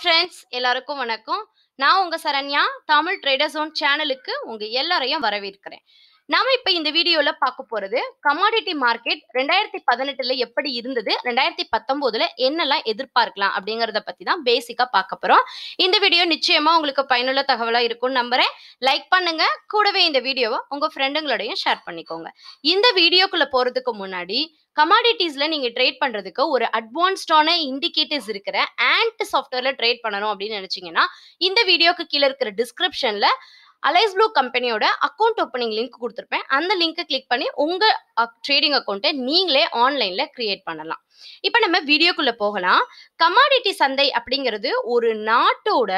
friends எல்லாருக்கும் வணக்கம் நான் உங்க சரண்யா தமிழ் ட்ரேடர் ஜோன் சேனலுக்கு உங்க எல்லாரையும் வரவேற்கிறேன் நாம இப்ப இந்த வீடியோல பார்க்க போறது கமாடிட்டி மார்க்கெட் ரெண்டாயிரத்தி பதினெட்டுல எப்படி இருந்தது ரெண்டாயிரத்தி பத்தொன்பதுல என்னெல்லாம் எதிர்பார்க்கலாம் அப்படிங்கறத பத்தி தான் பேசிக்கா பார்க்க போறோம் இந்த வீடியோ நிச்சயமா உங்களுக்கு பயனுள்ள தகவலா இருக்கும்னு நம்புறேன் லைக் பண்ணுங்க கூடவே இந்த வீடியோவை உங்க ஃப்ரெண்டுங்களோடையும் ஷேர் பண்ணிக்கோங்க இந்த வீடியோக்குள்ள போறதுக்கு முன்னாடி கமாடிட்டிஸ்ல நீங்க ட்ரேட் பண்றதுக்கு ஒரு அட்வான்ஸ்டான இண்டிகேட்டர்ஸ் இருக்கிற ஆண்ட் சாஃப்ட்வேர்ல ட்ரேட் பண்ணணும் அப்படின்னு நினைச்சீங்கன்னா இந்த வீடியோக்கு கீழே இருக்கிற டிஸ்கிரிப்ஷன்ல அலைஸ் ப்ளூ கம்பெனியோட அக்கௌண்ட் ஓப்பனிங் லிங்க் கொடுத்துருப்பேன் அந்த லிங்க்கை கிளிக் பண்ணி உங்கள் ட்ரேடிங் அக்கௌண்ட்டை நீங்களே ஆன்லைனில் க்ரியேட் பண்ணலாம் இப்போ நம்ம வீடியோக்குள்ள போகலாம் கமாடிட்டி சந்தை அப்படிங்கிறது ஒரு நாட்டோட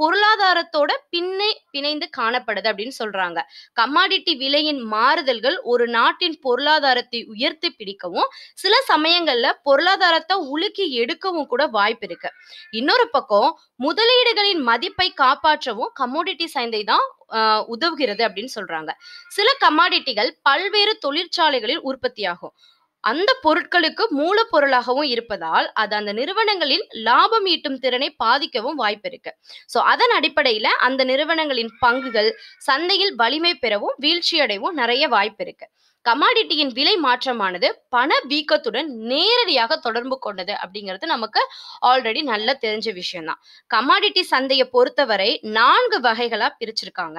பொருளாதாரத்தோட பின்னை பிணைந்து காணப்படுது அப்படின்னு சொல்றாங்க கமாடிட்டி விலையின் மாறுதல்கள் ஒரு நாட்டின் பொருளாதாரத்தை உயர்த்தி பிடிக்கவும் சில சமயங்கள்ல பொருளாதாரத்தை உலுக்கி எடுக்கவும் கூட வாய்ப்பு இருக்கு இன்னொரு பக்கம் முதலீடுகளின் மதிப்பை காப்பாற்றவும் கமாடிட்டி சந்தை தான் உதவுகிறது அப்படின்னு சொல்றாங்க சில கமாடிட்டிகள் பல்வேறு தொழிற்சாலைகளில் உற்பத்தியாகும் அந்த பொருட்களுக்கு மூலப்பொருளாகவும் இருப்பதால் அது அந்த நிறுவனங்களின் லாபம் ஈட்டும் திறனை பாதிக்கவும் வாய்ப்பு இருக்கு ஸோ அதன் அடிப்படையில அந்த நிறுவனங்களின் பங்குகள் சந்தையில் வலிமை பெறவும் வீழ்ச்சியடையவும் நிறைய வாய்ப்பு இருக்கு கமாடிட்டியின் விலை மாற்றமானது பண வீக்கத்துடன் நேரடியாக தொடர்பு கொண்டது அப்படிங்கிறது நமக்கு ஆல்ரெடி நல்லா தெரிஞ்ச விஷயம்தான் கமாடிட்டி சந்தையை பொறுத்தவரை நான்கு வகைகளா பிரிச்சிருக்காங்க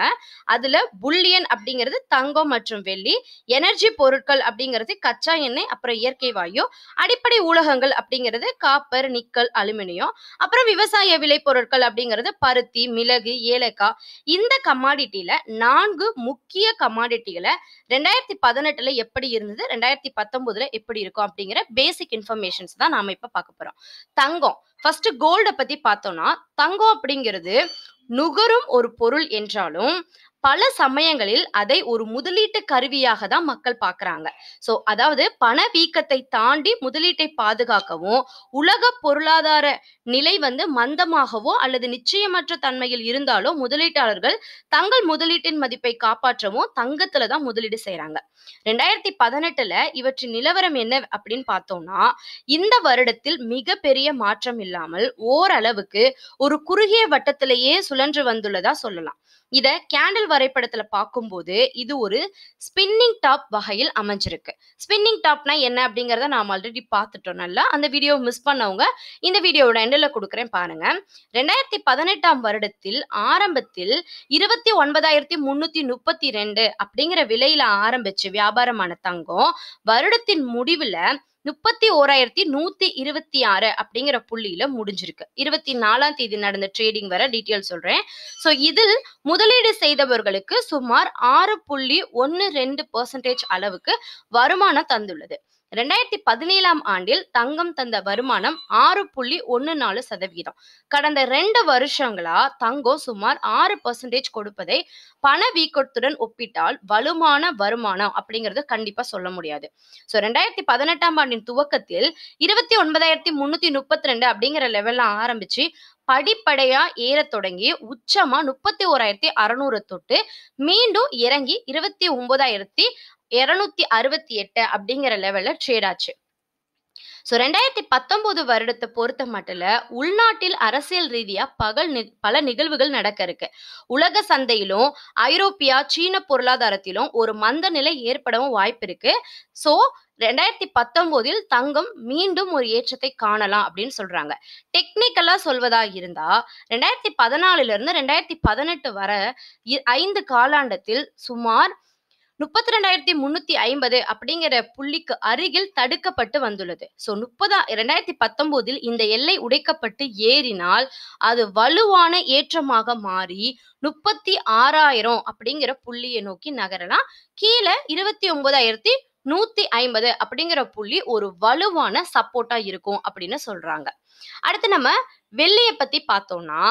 அதுல புல்லியன் அப்படிங்கிறது தங்கம் மற்றும் வெள்ளி எனர்ஜி பொருட்கள் அப்படிங்கிறது கச்சா எண்ணெய் அப்புறம் இயற்கை வாயு அடிப்படை ஊடகங்கள் அப்படிங்கிறது காப்பர் நிக்கல் அலுமினியம் அப்புறம் விவசாய விலை பொருட்கள் அப்படிங்கிறது பருத்தி மிளகு ஏலக்காய் இந்த கமாடிட்டியில நான்கு முக்கிய கமாடிட்டிகளை ரெண்டாயிரத்தி பதினெட்டு பதினெட்டுல எப்படி இருந்தது ரெண்டாயிரத்தி பத்தொன்பதுல எப்படி இருக்கும் அப்படிங்கிற பேசிக் இன்ஃபர்மேஷன்ஸ் தான் நாம இப்ப பார்க்க போறோம் தங்கம் ஃபர்ஸ்ட் கோல்டை பத்தி பார்த்தோம்னா தங்கம் அப்படிங்கிறது நுகரும் ஒரு பொருள் என்றாலும் பல சமயங்களில் அதை ஒரு முதலீட்டு கருவியாக தான் மக்கள் பாக்குறாங்க சோ அதாவது பண வீக்கத்தை தாண்டி முதலீட்டை பாதுகாக்கவும் உலக பொருளாதார நிலை வந்து மந்தமாகவோ அல்லது நிச்சயமற்ற தன்மையில் இருந்தாலோ முதலீட்டாளர்கள் தங்கள் முதலீட்டின் மதிப்பை காப்பாற்றவும் தங்கத்துலதான் தான் முதலீடு செய்யறாங்க ரெண்டாயிரத்தி பதினெட்டுல இவற்றின் நிலவரம் என்ன அப்படின்னு பார்த்தோம்னா இந்த வருடத்தில் மிக பெரிய மாற்றம் இல்லாமல் ஓரளவுக்கு ஒரு குறுகிய வட்டத்திலேயே சுழன்று வந்துள்ளதா சொல்லலாம் இத கேண்டில் வரைபடத்துல பார்க்கும்போது இது ஒரு ஸ்பின்னிங் டாப் வகையில் அமைஞ்சிருக்கு ஸ்பின்னிங் டாப்னா என்ன அப்படிங்கிறத நாம் ஆல்ரெடி பார்த்துட்டோம் நல்லா அந்த வீடியோ மிஸ் பண்ணவங்க இந்த வீடியோவோட எண்டில் கொடுக்குறேன் பாருங்க ரெண்டாயிரத்தி பதினெட்டாம் வருடத்தில் ஆரம்பத்தில் இருபத்தி ஒன்பதாயிரத்தி முன்னூத்தி முப்பத்தி ரெண்டு அப்படிங்கிற விலையில ஆரம்பிச்சு வியாபாரமான தங்கம் வருடத்தின் முடிவுல முப்பத்தி ஓராயிரத்தி நூத்தி இருபத்தி ஆறு அப்படிங்கிற புள்ளியில முடிஞ்சிருக்கு இருபத்தி நாலாம் தேதி நடந்த ட்ரேடிங் வர டீட்டெயில் சொல்றேன் ஸோ இதில் முதலீடு செய்தவர்களுக்கு சுமார் ஆறு புள்ளி ஒன்னு ரெண்டு பர்சன்டேஜ் அளவுக்கு வருமானம் தந்துள்ளது ரெண்டாயிரத்தி பதினேழாம் ஆண்டில் தங்கம் தந்த வருமானம் ஆறு புள்ளி ஒன்று நாலு சதவீதம் கடந்த ரெண்டு வருஷங்களா தங்கம் சுமார் ஆறு பர்சன்டேஜ் கொடுப்பதை பண வீக்கத்துடன் ஒப்பிட்டால் வலுவான வருமானம் அப்படிங்கறது கண்டிப்பா சொல்ல முடியாது ஸோ ரெண்டாயிரத்தி பதினெட்டாம் ஆண்டின் துவக்கத்தில் இருபத்தி ஒன்பதாயிரத்தி முன்னூத்தி முப்பத்தி ரெண்டு அப்படிங்கிற லெவல்ல ஆரம்பிச்சு படிப்படையா ஏற தொடங்கி உச்சமா முப்பத்தி ஓராயிரத்தி அறுநூறு தொட்டு மீண்டும் இறங்கி இருபத்தி ஒன்பதாயிரத்தி இருநூத்தி அறுபத்தி எட்டு அப்படிங்கிற லெவல்ல ட்ரேட் ஆச்சு ஸோ ரெண்டாயிரத்தி பத்தொன்பது வருடத்தை பொறுத்த மட்டும் உள்நாட்டில் அரசியல் ரீதியா பகல் பல நிகழ்வுகள் நடக்க இருக்கு உலக சந்தையிலும் ஐரோப்பியா சீன பொருளாதாரத்திலும் ஒரு மந்த நிலை ஏற்படவும் வாய்ப்பு இருக்கு ஸோ ரெண்டாயிரத்தி பத்தொன்பதில் தங்கம் மீண்டும் ஒரு ஏற்றத்தை காணலாம் அப்படின்னு சொல்றாங்க டெக்னிக்கலா சொல்வதா இருந்தா ரெண்டாயிரத்தி பதினாலுல இருந்து ரெண்டாயிரத்தி பதினெட்டு வர ஐந்து காலாண்டத்தில் சுமார் முப்பத்தி ரெண்டாயிரத்தி முன்னூத்தி ஐம்பது அப்படிங்கிற புள்ளிக்கு அருகில் தடுக்கப்பட்டு வந்துள்ளது சோ முப்பதா இரண்டாயிரத்தி பத்தொன்பதில் இந்த எல்லை உடைக்கப்பட்டு ஏறினால் அது வலுவான ஏற்றமாக மாறி முப்பத்தி ஆறாயிரம் அப்படிங்கிற புள்ளியை நோக்கி நகரலாம் கீழே இருபத்தி ஒன்பதாயிரத்தி நூத்தி ஐம்பது அப்படிங்கிற புள்ளி ஒரு வலுவான சப்போர்ட்டா இருக்கும் அப்படின்னு சொல்றாங்க அடுத்து நம்ம வெள்ளியை பத்தி பார்த்தோம்னா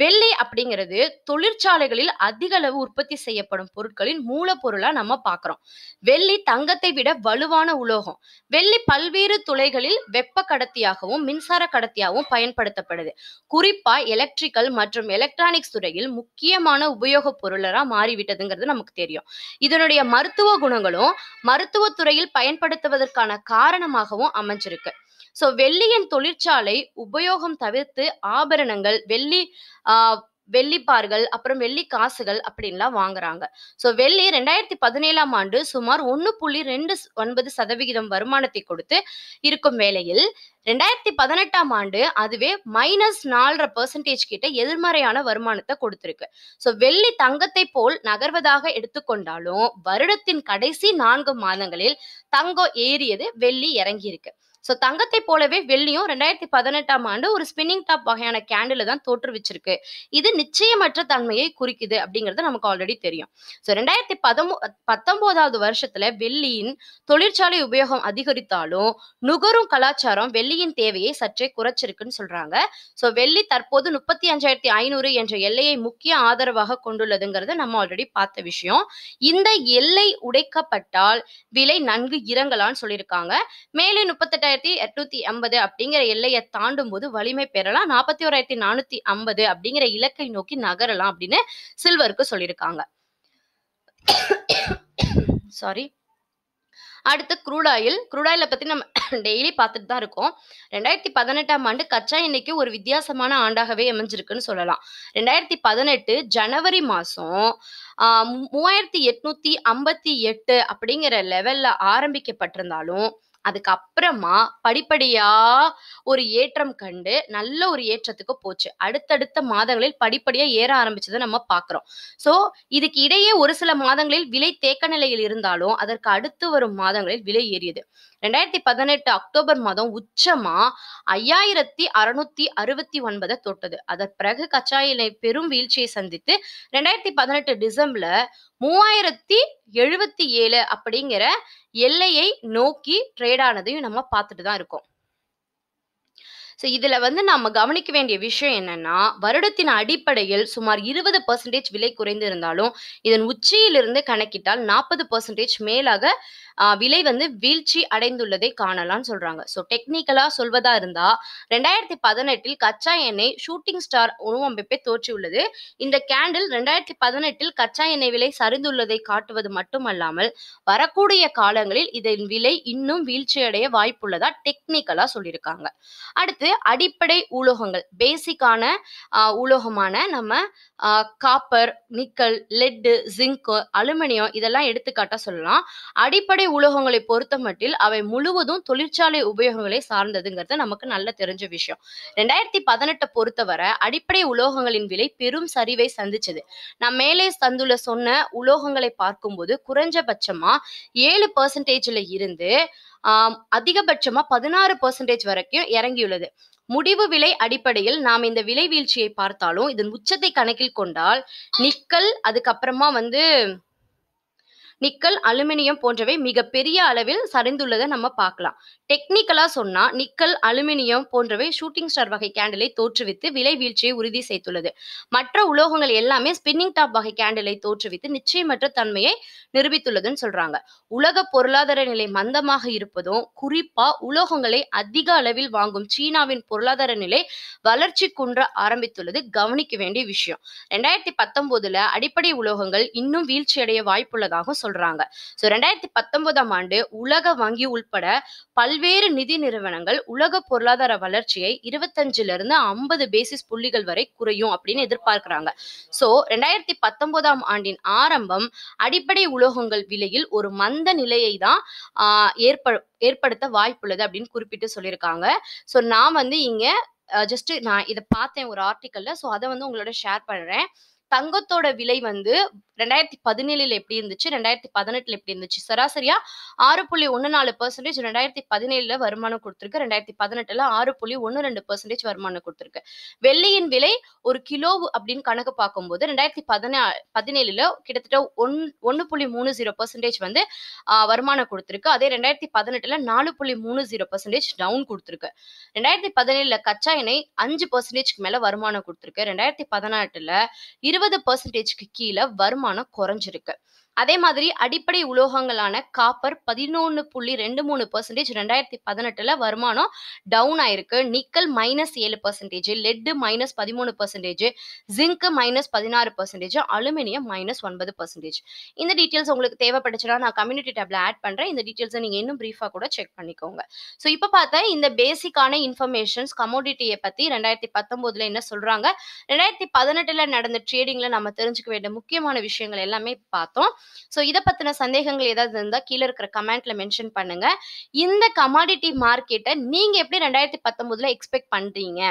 வெள்ளி அப்படிங்கிறது தொழிற்சாலைகளில் அதிக அளவு உற்பத்தி செய்யப்படும் பொருட்களின் மூலப்பொருளா நம்ம பார்க்குறோம் வெள்ளி தங்கத்தை விட வலுவான உலோகம் வெள்ளி பல்வேறு துளைகளில் வெப்ப கடத்தியாகவும் மின்சார கடத்தியாகவும் பயன்படுத்தப்படுது குறிப்பா எலக்ட்ரிக்கல் மற்றும் எலக்ட்ரானிக்ஸ் துறையில் முக்கியமான உபயோகப் பொருளரா மாறிவிட்டதுங்கிறது நமக்கு தெரியும் இதனுடைய மருத்துவ குணங்களும் மருத்துவ துறையில் பயன்படுத்துவதற்கான காரணமாகவும் அமைஞ்சிருக்கு ஸோ வெள்ளியின் தொழிற்சாலை உபயோகம் தவிர்த்து ஆபரணங்கள் வெள்ளி வெள்ளிப்பார்கள் அப்புறம் வெள்ளி காசுகள் அப்படின்லாம் வாங்குறாங்க ஸோ வெள்ளி ரெண்டாயிரத்தி பதினேழாம் ஆண்டு சுமார் ஒன்று புள்ளி ரெண்டு ஒன்பது சதவிகிதம் வருமானத்தை கொடுத்து இருக்கும் வேளையில் ரெண்டாயிரத்தி பதினெட்டாம் ஆண்டு அதுவே மைனஸ் நாலரை பெர்சன்டேஜ் கிட்ட எதிர்மறையான வருமானத்தை கொடுத்துருக்கு ஸோ வெள்ளி தங்கத்தை போல் நகர்வதாக எடுத்துக்கொண்டாலும் வருடத்தின் கடைசி நான்கு மாதங்களில் தங்கம் ஏறியது வெள்ளி இறங்கியிருக்கு ஸோ தங்கத்தை போலவே வெள்ளியும் ரெண்டாயிரத்தி பதினெட்டாம் ஆண்டு ஒரு ஸ்பின்னிங் டாப் வகையான கேண்டில் தான் தோற்றுவிச்சிருக்கு இது நிச்சயமற்ற தன்மையை குறிக்குது அப்படிங்கிறது நமக்கு ஆல்ரெடி தெரியும் ஸோ ரெண்டாயிரத்தி பதமோ பத்தொன்பதாவது வருஷத்துல வெள்ளியின் தொழிற்சாலை உபயோகம் அதிகரித்தாலும் நுகரும் கலாச்சாரம் வெள்ளியின் தேவையை சற்றே குறைச்சிருக்குன்னு சொல்றாங்க ஸோ வெள்ளி தற்போது முப்பத்தி அஞ்சாயிரத்தி ஐநூறு என்ற எல்லையை முக்கிய ஆதரவாக கொண்டுள்ளதுங்கிறது நம்ம ஆல்ரெடி பார்த்த விஷயம் இந்த எல்லை உடைக்கப்பட்டால் விலை நன்கு இறங்கலான்னு சொல்லியிருக்காங்க மேலே முப்பத்தெட்டாயிரம் ஓராயிரத்தி எட்நூத்தி ஐம்பது அப்படிங்கிற எல்லையை தாண்டும் போது வலிமை பெறலாம் நாற்பத்தி ஓராயிரத்தி நானூத்தி ஐம்பது அப்படிங்கிற இலக்கை நோக்கி நகரலாம் அப்படின்னு சில்வருக்கு சொல்லியிருக்காங்க சாரி அடுத்து குரூடாயில் குரூடாயில பத்தி நம்ம டெய்லி பார்த்துட்டு தான் இருக்கோம் ரெண்டாயிரத்தி பதினெட்டாம் ஆண்டு கச்சா எண்ணெய்க்கு ஒரு வித்தியாசமான ஆண்டாகவே அமைஞ்சிருக்குன்னு சொல்லலாம் ரெண்டாயிரத்தி பதினெட்டு ஜனவரி மாசம் மூவாயிரத்தி எட்நூத்தி ஐம்பத்தி எட்டு அப்படிங்கிற லெவல்ல ஆரம்பிக்கப்பட்டிருந்தாலும் அதுக்கப்புறமா படிப்படியா ஒரு ஏற்றம் கண்டு நல்ல ஒரு ஏற்றத்துக்கு போச்சு அடுத்தடுத்த மாதங்களில் படிப்படியா ஏற ஆரம்பிச்சதை நம்ம பாக்குறோம் சோ இதுக்கு இடையே ஒரு சில மாதங்களில் விலை தேக்க நிலையில் இருந்தாலும் அதற்கு அடுத்து வரும் மாதங்களில் விலை ஏறியது ரெண்டாயிரத்தி பதினெட்டு அக்டோபர் மாதம் உச்சமா ஐயாயிரத்தி அறுநூத்தி அறுபத்தி ஒன்பதை தொட்டது அதன் பிறகு கச்சா எண்ணெய் பெரும் வீழ்ச்சியை சந்தித்து ரெண்டாயிரத்தி பதினெட்டு டிசம்பர்ல மூவாயிரத்தி எழுபத்தி ஏழு அப்படிங்கிற எல்லையை நோக்கி ட்ரேட் ஆனதையும் நம்ம பார்த்துட்டு தான் இருக்கோம் ஸோ இதில் வந்து நம்ம கவனிக்க வேண்டிய விஷயம் என்னன்னா வருடத்தின் அடிப்படையில் சுமார் இருபது பர்சன்டேஜ் விலை குறைந்து இருந்தாலும் இதன் உச்சியிலிருந்து கணக்கிட்டால் நாற்பது பர்சன்டேஜ் மேலாக விலை வந்து வீழ்ச்சி அடைந்துள்ளதை காணலாம்னு சொல்றாங்க ஸோ டெக்னிக்கலா சொல்வதா இருந்தா ரெண்டாயிரத்தி பதினெட்டில் கச்சா எண்ணெய் ஷூட்டிங் ஸ்டார் உருவமைப்பை தோற்றியுள்ளது இந்த கேண்டில் ரெண்டாயிரத்தி பதினெட்டில் கச்சா எண்ணெய் விலை சரிந்துள்ளதை காட்டுவது மட்டுமல்லாமல் வரக்கூடிய காலங்களில் இதன் விலை இன்னும் வீழ்ச்சியடைய வாய்ப்புள்ளதா டெக்னிக்கலா சொல்லியிருக்காங்க அடுத்து அடுத்து அடிப்படை உலோகங்கள் பேசிக்கான உலோகமான நம்ம copper nickel lead zinc aluminium இதெல்லாம் எடுத்துக்காட்டாக சொல்லலாம் அடிப்படை உலோகங்களை பொறுத்த மட்டில் அவை முழுவதும் தொழிற்சாலை உபயோகங்களை சார்ந்ததுங்கிறது நமக்கு நல்ல தெரிஞ்ச விஷயம் ரெண்டாயிரத்தி பதினெட்டை பொறுத்தவரை அடிப்படை உலோகங்களின் விலை பெரும் சரிவை சந்திச்சது நான் மேலே தந்துள்ள சொன்ன உலோகங்களை பார்க்கும்போது குறைஞ்சபட்சமா ஏழு பர்சன்டேஜில் இருந்து அதிகபட்சமா பதினாறு பெர்சன்டேஜ் வரைக்கும் இறங்கியுள்ளது முடிவு விலை அடிப்படையில் நாம் இந்த விலை வீழ்ச்சியை பார்த்தாலும் இதன் உச்சத்தை கணக்கில் கொண்டால் நிக்கல் அதுக்கப்புறமா வந்து நிக்கல் அலுமினியம் போன்றவை மிகப்பெரிய அளவில் சரிந்துள்ளதை நம்ம பார்க்கலாம் டெக்னிக்கலாக சொன்னால் நிக்கல் அலுமினியம் போன்றவை ஷூட்டிங் ஸ்டார் வகை கேண்டிலை தோற்றுவித்து விலை வீழ்ச்சியை உறுதி செய்துள்ளது மற்ற உலோகங்கள் எல்லாமே ஸ்பின்னிங் டாப் வகை கேண்டிலை தோற்றுவித்து நிச்சயமற்ற தன்மையை நிரூபித்துள்ளதுன்னு சொல்றாங்க உலக பொருளாதார நிலை மந்தமாக இருப்பதும் குறிப்பா உலோகங்களை அதிக அளவில் வாங்கும் சீனாவின் பொருளாதார நிலை வளர்ச்சி குன்ற ஆரம்பித்துள்ளது கவனிக்க வேண்டிய விஷயம் ரெண்டாயிரத்தி பத்தொன்பதுல அடிப்படை உலோகங்கள் இன்னும் வீழ்ச்சியடைய வாய்ப்புள்ளதாக சொல்றாங்க சொல்றாங்க ஸோ ரெண்டாயிரத்தி பத்தொன்பதாம் ஆண்டு உலக வங்கி உள்பட பல்வேறு நிதி நிறுவனங்கள் உலக பொருளாதார வளர்ச்சியை இருபத்தஞ்சுல இருந்து ஐம்பது பேசிஸ் புள்ளிகள் வரை குறையும் அப்படின்னு எதிர்பார்க்கிறாங்க ஸோ ரெண்டாயிரத்தி பத்தொன்பதாம் ஆண்டின் ஆரம்பம் அடிப்படை உலோகங்கள் விலையில் ஒரு மந்த நிலையை தான் ஏற்ப ஏற்படுத்த வாய்ப்புள்ளது அப்படின்னு குறிப்பிட்டு சொல்லியிருக்காங்க ஸோ நான் வந்து இங்க ஜஸ்ட் நான் இதை பார்த்தேன் ஒரு ஆர்டிக்கல்ல ஸோ அதை வந்து உங்களோட ஷேர் பண்றேன் தங்கத்தோட விலை வந்து ரெண்டாயிரத்தி பதினேழுல எப்படி இருந்துச்சு ரெண்டாயிரத்தி பதினெட்டுல எப்படி இருந்துச்சு சராசரியா ஆறு புள்ளி ஒன்று நாலு பர்சன்டேஜ் ரெண்டாயிரத்தி பதினேழுல வருமானம் கொடுத்துருக்கு ரெண்டாயிரத்தி பதினெட்டுல ஆறு புள்ளி ஒன்று ரெண்டு பர்சன்டேஜ் வருமானம் கொடுத்துருக்கு வெள்ளியின் விலை ஒரு கிலோ அப்படின்னு கணக்கு பார்க்கும்போது ரெண்டாயிரத்தி பதினா பதினேழுல கிட்டத்தட்ட ஒன் ஒன்று புள்ளி மூணு ஜீரோ பர்சன்டேஜ் வந்து வருமானம் கொடுத்துருக்கு அதே ரெண்டாயிரத்தி பதினெட்டுல நாலு புள்ளி மூணு ஜீரோ பர்சன்டேஜ் டவுன் கொடுத்துருக்கு ரெண்டாயிரத்தி பதினேழுல கச்சா எண்ணெய் அஞ்சு பர்சன்டேஜ்க்கு மேல வருமானம் கொடுத்துருக்கு ரெண்டாயிரத்தி பதினெட்டுல இருபது பர்சன்டேஜ்க்கு கீழே வருமானம் குறைஞ்சிருக்கு அதே மாதிரி அடிப்படை உலோகங்களான காப்பர் பதினொன்று புள்ளி ரெண்டு மூணு பர்சன்டேஜ் ரெண்டாயிரத்தி பதினெட்டில் வருமானம் டவுன் ஆயிருக்கு நிக்கல் மைனஸ் ஏழு பர்சன்டேஜ் லெட்டு மைனஸ் பதிமூணு பர்சன்டேஜ் ஜிங்க் மைனஸ் பதினாறு பர்சன்டேஜ் அலுமினியம் மைனஸ் ஒன்பது பர்சன்டேஜ் இந்த டீட்டெயில்ஸ் உங்களுக்கு தேவைப்பட்டுச்சுன்னா நான் கம்யூனிட்டி டேப்ல ஆட் பண்ணுறேன் இந்த டீட்டெயில்ஸை நீங்கள் இன்னும் ப்ரீஃபாக கூட செக் பண்ணிக்கோங்க ஸோ இப்போ பார்த்தா இந்த பேசிக்கான இன்ஃபர்மேஷன்ஸ் கமோடிட்டியை பற்றி ரெண்டாயிரத்தி பத்தொம்போதில் என்ன சொல்கிறாங்க ரெண்டாயிரத்தி பதினெட்டில் நடந்த ட்ரேடிங்கில் நம்ம தெரிஞ்சுக்க வேண்டிய முக்கியமான விஷயங்கள் எல்லாமே பார்த்தோம் ஸோ இதை பற்றின சந்தேகங்கள் ஏதாவது இருந்தால் கீழே இருக்கிற கமெண்ட்ல மென்ஷன் பண்ணுங்க இந்த கமாடிட்டி மார்க்கெட்டை நீங்கள் எப்படி ரெண்டாயிரத்தி பத்தொன்பதுல எக்ஸ்பெக்ட் பண்ணுறீங்க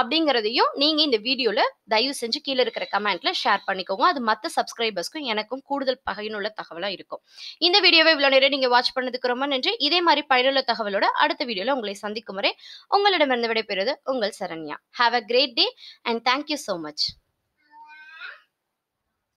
அப்படிங்கிறதையும் நீங்கள் இந்த வீடியோவில் தயவு செஞ்சு கீழே இருக்கிற கமெண்ட்ல ஷேர் பண்ணிக்கோங்க அது மற்ற சப்ஸ்கிரைபர்ஸ்க்கும் எனக்கும் கூடுதல் பகையினுள்ள தகவலாக இருக்கும் இந்த வீடியோவை இவ்வளோ நேரம் நீங்கள் வாட்ச் பண்ணதுக்கு ரொம்ப நன்றி இதே மாதிரி பயனுள்ள தகவலோட அடுத்த வீடியோவில் உங்களை சந்திக்கும் வரை உங்களிடமிருந்து விடைபெறுவது உங்கள் Saranya have a great day and thank you so much